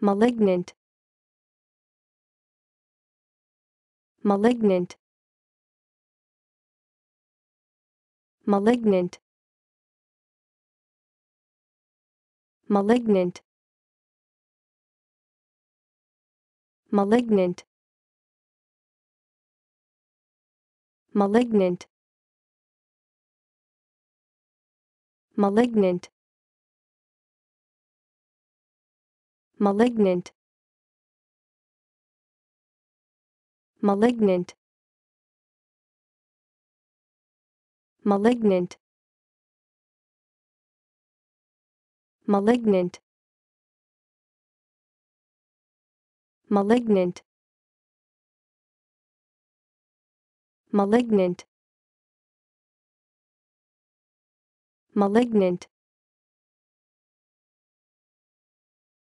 malignant malignant malignant malignant malignant malignant malignant malignant malignant malignant malignant malignant malignant malignant